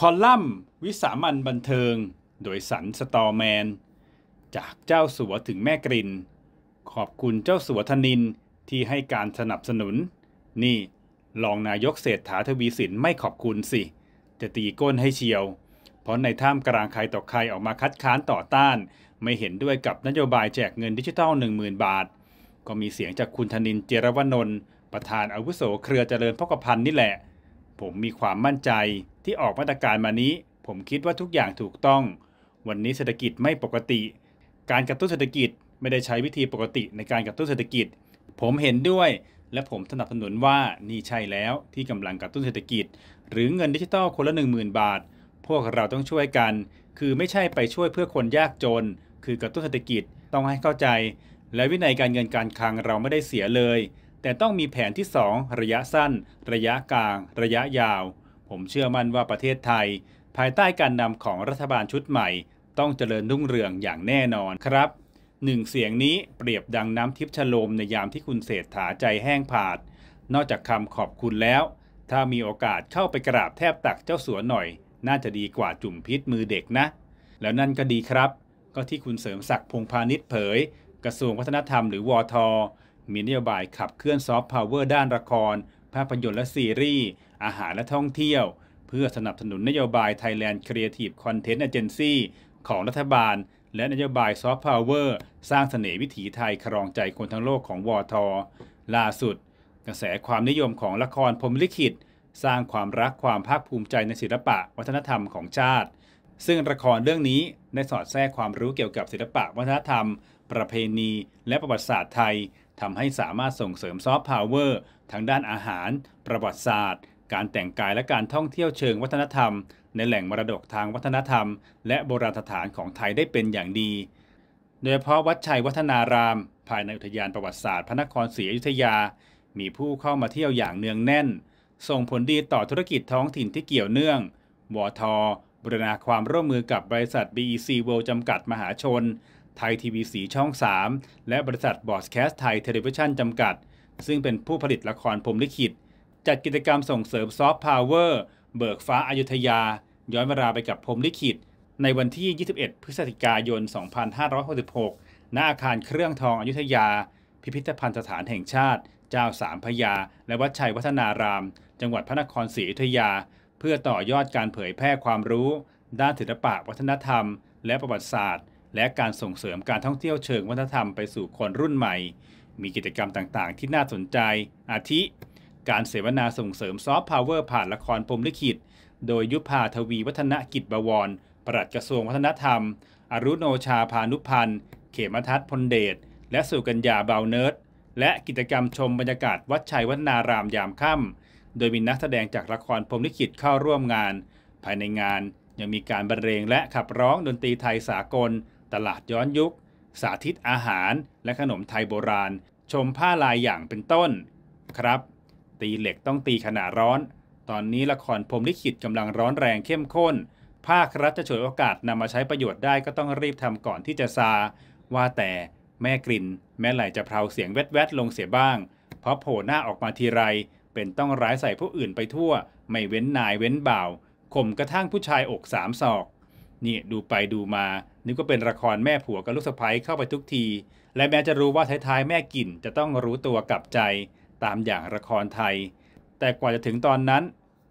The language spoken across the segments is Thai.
คอลัมน์ วิสามันบันเทิง โดยสันสตอแมน จากเจ้าสัวถึงแม่กริน ขอบคุณเจ้าสัวธนินที่ให้การสนับสนุน นี่รองนายกเศรษฐาทวีสิน ไม่ขอบคุณสิ จะตีก้นให้เชียว เพราะในท่ามกลางใครต่อใครออกมาคัดค้านต่อต้านไม่เห็นด้วยกับนโยบายแจกเงินดิจิทัล 10,000 บาท ก็มีเสียงจากคุณธนินเจรวนนท์ประธานอาวุโสเครือเจริญพกพันนี่แหละผมมีความมั่นใจที่ออกมาตรการมานี้ ผมคิดว่าทุกอย่างถูกต้อง วันนี้เศรษฐกิจไม่ปกติ การกระตุ้นเศรษฐกิจไม่ได้ใช้วิธีปกติในการกระตุ้นเศรษฐกิจ ผมเห็นด้วย และผมสนับสนุนว่านี่ใช่แล้วที่กำลังกระตุ้นเศรษฐกิจ หรือเงินดิจิทัลคนละ 10,000 บาท พวกเราต้องช่วยกัน คือไม่ใช่ไปช่วยเพื่อคนยากจน คือกระตุ้นเศรษฐกิจต้องให้เข้าใจ และวินัยการเงินการคลังเราไม่ได้เสียเลยแต่ต้องมีแผนที่ 2 ระยะสั้น ระยะกลาง ระยะยาว ผมเชื่อมั่นว่าประเทศไทย ภายใต้การนำของรัฐบาลชุดใหม่ ต้องเจริญรุ่งเรืองอย่างแน่นอนครับหนึ่งเสียงนี้เปรียบดังน้ำทิพย์ชโลม ในยามที่คุณเศรษฐาใจแห้งผาด นอกจากคำขอบคุณแล้ว ถ้ามีโอกาสเข้าไปกราบแทบตักเจ้าสัวหน่อย น่าจะดีกว่าจุ่มพิษมือเด็กนะ แล้วนั่นก็ดีครับ ก็ที่คุณเสริมศักดิ์พงพาณิชย์เผย กระทรวงวัฒนธรรมหรือวอทมีนโยบายขับเคลื่อนซอฟต์พาวเวอร์ด้านละคร ภาพยนตร์และซีรีส์ อาหารและท่องเที่ยว เพื่อสนับสนุนนโยบาย Thailand Creative Content Agency ของรัฐบาล และนโยบายซอฟต์พาวเวอร์สร้างเสน่ห์วิถีไทยครองใจคนทั้งโลกของวอทอล่าสุด กระแสความนิยมของละครพรมลิขิต สร้างความรักความภาคภูมิใจในศิลปะวัฒนธรรมของชาติ ซึ่งละครเรื่องนี้ได้สอดแทรกความรู้เกี่ยวกับ ศิลปะวัฒนธรรม ประเพณี และประวัติศาสตร์ไทยทำให้สามารถส่งเสริมซอฟต์พาวเวอร์ทางด้านอาหาร ประวัติศาสตร์ การแต่งกายและการท่องเที่ยวเชิงวัฒนธรรม ในแหล่งมรดกทางวัฒนธรรม และโบราณสถานของไทยได้เป็นอย่างดี โดยเฉพาะวัดชัยวัฒนาราม ภายในอุทยานประวัติศาสตร์พระนครศรีอยุธยา มีผู้เข้ามาเที่ยวอย่างเนืองแน่น ส่งผลดีต่อธุรกิจท้องถิ่นที่เกี่ยวเนื่องวทบรณาความร่วมมือกับบริษัท BEC World จำกัดมหาชนไทยทีวีสีช่อง 3 และบริษัทบอสแคสไทย เทเลวิชันจำกัด ซึ่งเป็นผู้ผลิตละครพรมลิขิตจัดกิจกรรมส่งเสริมซอฟต์พาวเวอร์ เบิกฟ้าอายุทยา ย้อนเวลาไปกับพรมลิขิตในวันที่ 21 พฤศจิกายน 2566ณอาคารเครื่องทองอายุทยา พิพิธภัณฑสถานแห่งชาติ เจ้าสามพยาและวัดชัยวัฒนาราม จังหวัดพระนครศรีอยุธยา เพื่อต่อยอดการเผยแพร่ความรู้ ด้านศิลปะวัฒนธรรม และประวัติศาสตร์และการส่งเสริมการท่องเที่ยวเชิงวัฒนธรรมไปสู่คนรุ่นใหม่ มีกิจกรรมต่างๆ ที่น่าสนใจ อาทิการเสวนาส่งเสริมซอฟต์พาวเวอร์ผ่านละครพรมลิขิตโดยยุพาทวีวัฒนกิจบวรปลัดกระทรวงวัฒนธรรม อรุโนชาพานุพันธ์ เขมทัศน์พลเดช และสุกัญญาเบาเนิร์ดและกิจกรรมชมบรรยากาศวัดชัยวัฒนารามยามค่ำ โดยมีนักแสดงจากละครพรมลิขิตเข้าร่วมงาน ภายในงานยังมีการบรรเลงและขับร้องดนตรีไทยสากลตลาดย้อนยุค สาธิตอาหารและขนมไทยโบราณ ชมผ้าลายอย่างเป็นต้น ครับ ตีเหล็กต้องตีขนาดร้อน ตอนนี้ละครพรมลิขิตกำลังร้อนแรงเข้มข้น ภาครัฐจะฉวยโอกาสนำมาใช้ประโยชน์ได้ก็ต้องรีบทำก่อนที่จะซา ว่าแต่แม่กลิ่นแม่ไหลจะเพราเสียงแวดๆลงเสียบ้าง เพราะโผล่หน้าออกมาทีไรเป็นต้องร้ายใส่ผู้อื่นไปทั่ว ไม่เว้นนายเว้นบ่าวข่มกระทั่งผู้ชายอกสามศอก นี่ดูไปดูมานึกว่าเป็นละครแม่ผัวกับลูกสะใภ้เข้าไปทุกที และแม้จะรู้ว่าท้ายๆแม่กินจะต้องรู้ตัวกลับใจ ตามอย่างละครไทย แต่กว่าจะถึงตอนนั้น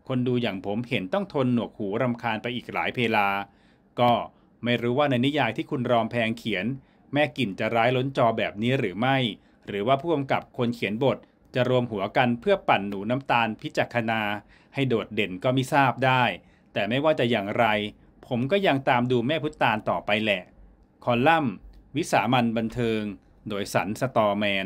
คนดูอย่างผมเห็นต้องทนหนวกหูรำคาญไปอีกหลายเพลา ก็ไม่รู้ว่าในนิยายที่คุณรอมแพงเขียน แม่กิ่นจะร้ายล้นจอแบบนี้หรือไม่ หรือว่าผู้กำกับคนเขียนบท จะรวมหัวกันเพื่อปั่นหนูน้ำตาลพิจักนา ให้โดดเด่นก็ไม่ทราบได้ แต่ไม่ว่าจะอย่างไรผมก็ยังตามดูแม่พุทตานต่อไปแหละ คอลัมน์ วิสามันบันเทิง โดยสันสตอแมน